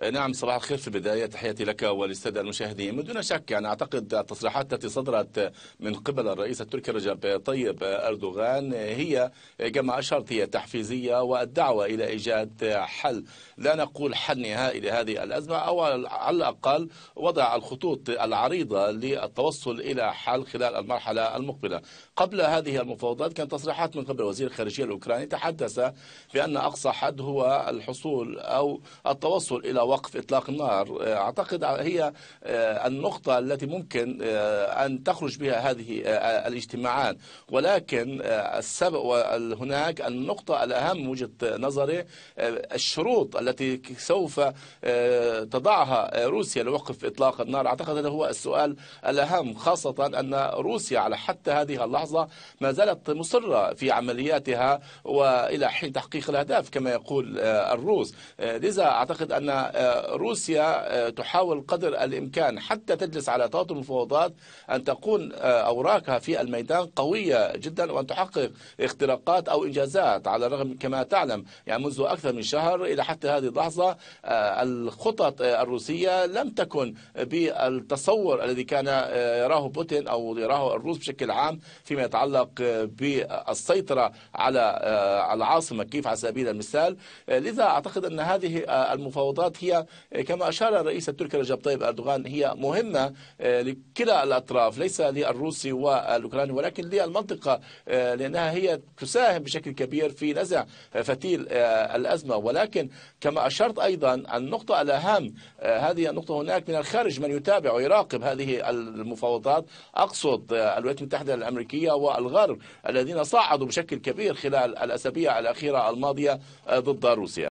آه، نعم صباح الخير في البداية تحياتي لك وللسادة المشاهدين من دون شك يعني أعتقد التصريحات التي صدرت من قبل الرئيس التركي رجب طيب أردوغان هي كما أشرت هي تحفيزية والدعوة إلى إيجاد حل لا نقول حل نهائي لهذه الأزمة أو على الأقل وضع الخطوط العريضة للتوصل إلى حل خلال المرحلة المقبلة قبل هذه المفاوضات كانت تصريحات من قبل وزير الخارجية الأوكراني تحدث بأن أقصى حد هو الحصول أو التوصل إلى وقف إطلاق النار آه، أعتقد هي آه، النقطة التي ممكن آه، أن تخرج بها هذه الاجتماعات ولكن السبب هناك النقطة الأهم وجهة نظري الشروط التي سوف تضعها روسيا لوقف إطلاق النار أعتقد هذا هو السؤال الأهم خاصة أن روسيا على حتى هذه اللحظة ما زالت مصرة في عملياتها وإلى حين تحقيق الأهداف كما يقول الروس لذا أعتقد أن روسيا آه، تحاول قدر الإمكان حتى تجلس على طاولة المفاوضات أن تكون آه، أوراقها في الميدان قوية جدا وأن تحقق اختراقات أو إنجازات على الرغم كما تعلم يعني منذ أكثر من شهر إلى حتى هذه اللحظة آه، الخطط الروسية لم تكن بالتصور الذي كان يراه بوتين أو يراه الروس بشكل عام فيما يتعلق بالسيطرة على العاصمة كيف على سبيل المثال لذا أعتقد أن هذه المفاوضات هي تركيا آه، كما أشار الرئيس التركي رجب طيب أردوغان هي مهمة آه، لكلا الأطراف ليس للروسي والأوكراني ولكن للمنطقة آه، لأنها هي تساهم بشكل كبير في نزع فتيل الأزمة ولكن كما أشرت أيضا النقطة الأهم هذه النقطة هناك من الخارج من يتابع ويراقب هذه المفاوضات أقصد الولايات المتحدة الأمريكية والغرب الذين صعدوا بشكل كبير خلال الأسابيع الأخيرة الماضية ضد روسيا